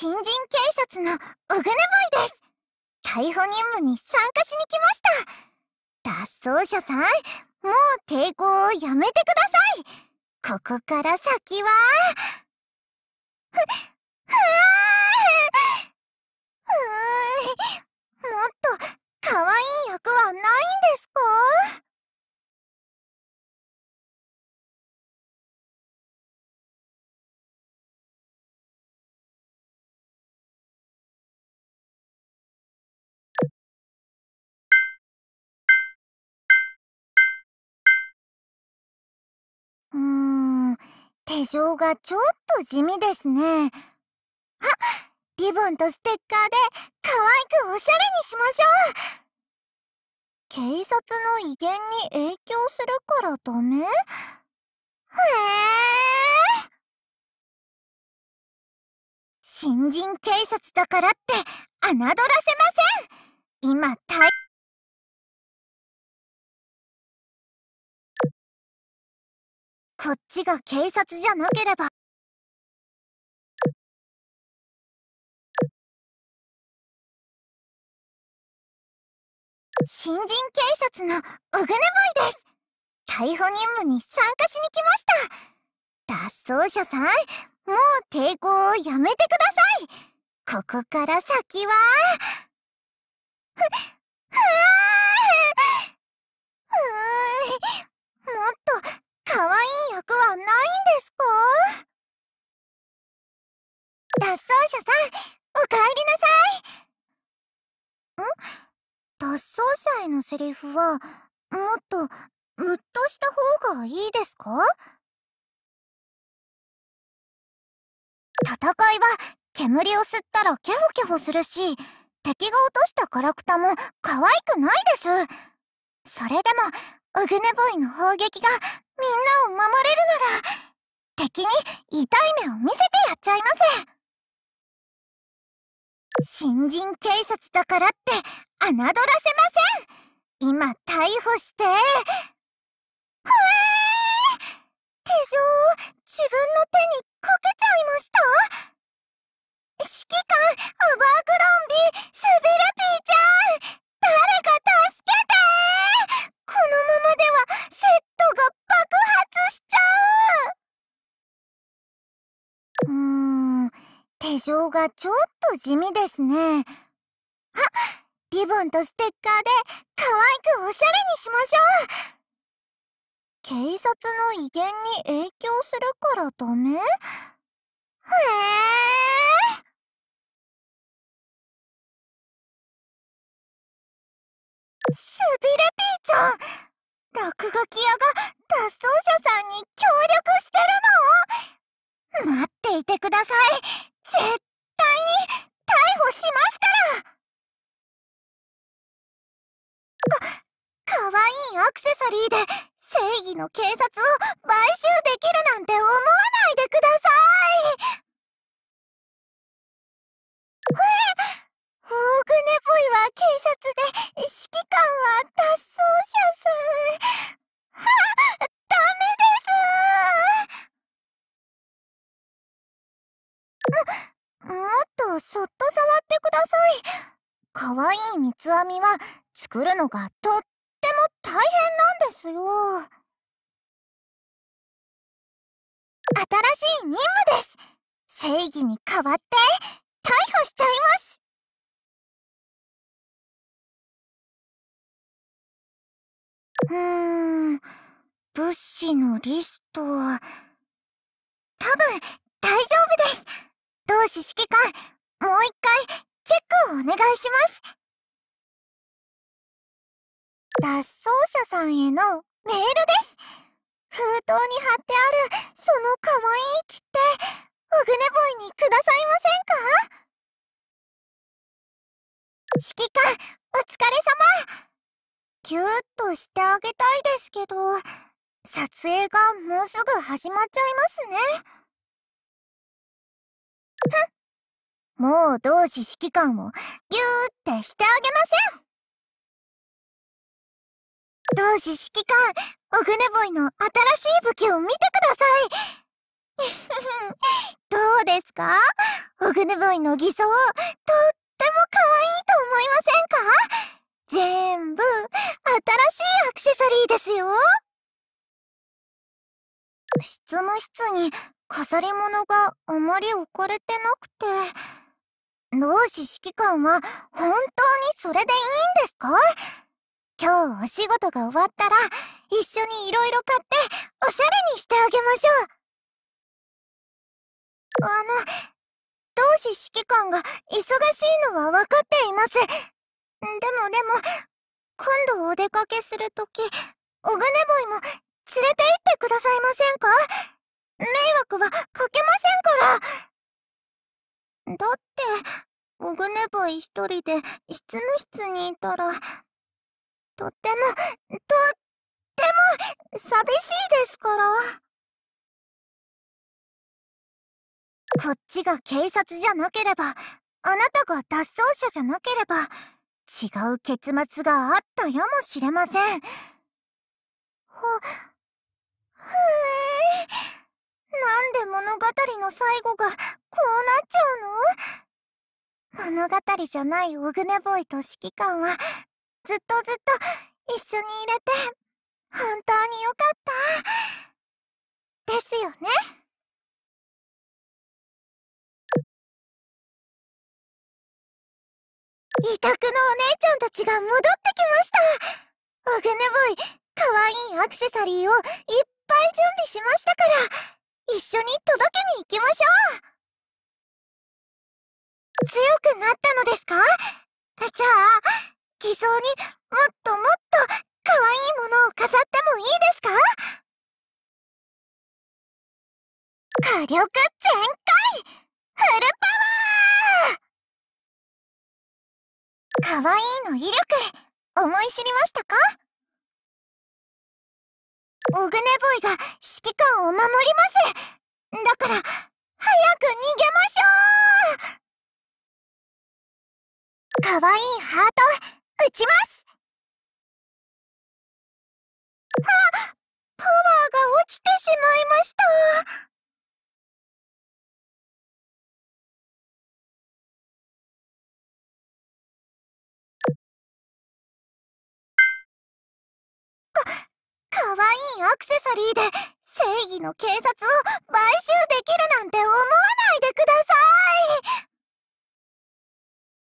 新人警察のオグネボイです逮捕任務に参加しに来ました脱走者さんもう抵抗をやめてくださいここから先はふ、ふーんもっと可愛い役はないんですか手錠がちょっと地味ですね。あリボンとステッカーで可愛くおしゃれにしましょう警察の威厳に影響するからダメへえ新人警察だからって侮らせません今こっちが警察じゃなければ。新人警察のオグネボイです逮捕任務に参加しに来ました脱走者さん、もう抵抗をやめてくださいここから先はふ、ふわー者さんおかえりなさいん脱走者へのセリフはもっとムッとした方がいいですか戦いは煙を吸ったらケホケホするし敵が落としたガラクタも可愛くないですそれでもウグネボイの砲撃がみんなを守れるなら敵に痛い目を見せてやっちゃいます新人警察だからって侮らせません今逮捕してふえー手錠を自分の手にかけちゃいました指揮官オバーグロンビースビルピーちゃん誰か助けてこのままではセットが爆発しちゃううーん手錠がちょっと地味ですね。あ、リボンとステッカーで可愛くおしゃれにしましょう警察の威厳に影響するからダメへえスビレピーちゃん落書き屋が脱走愛いアクセサリーで正義の警察を買収できるなんて思わないでくださいえ大船ボイは警察で指揮官は脱走者さんダメですもっとそっと触ってください可愛い三つ編みは作るのがとっっても大変なんですよ新しい任務です正義に代わって逮捕しちゃいますうーん物資のリスト多分大丈夫です同志指揮官もう一回チェックをお願いします脱走者さんへのメールです封筒に貼ってあるその可愛い切手オグネボイにくださいませんか指揮官お疲れ様ぎゅーっとしてあげたいですけど撮影がもうすぐ始まっちゃいますねふっもう同時指揮官をぎゅーってしてあげません同志指揮官、オグネボイの新しい武器を見てください どうですかオグネボイの偽装、とっても可愛いと思いませんか全部、新しいアクセサリーですよ執務室に飾り物があまり置かれてなくて、同志指揮官は本当にそれでいいんですか今日お仕事が終わったら、一緒にいろいろ買って、おしゃれにしてあげましょう。あの、同志指揮官が忙しいのは分かっています。でもでも、今度お出かけするとき、おねボイも連れて行ってくださいませんか迷惑はかけませんから。だって、おぐねぼい一人で執務室にいたら、とっても、とっても、寂しいですから。こっちが警察じゃなければ、あなたが脱走者じゃなければ、違う結末があったやもしれません。ほ、ふえなんで物語の最後がこうなっちゃうの物語じゃないオグネボイと指揮官はずっとずっと一緒にいれて本当によかったですよね委託のお姉ちゃんたちが戻ってきましたオグネボイ可愛いアクセサリーをいっぱい準備しましたから一緒に届けに行きましょう強くなったのですか力全開フルパワーかわいいの威力思い知りましたかオグネボイが指揮官を守りますだから早く逃げましょうかわいいハート打ちますあパワーが落ちてしまいました可愛いアクセサリーで正義の警察を買収できるなんて思わないでください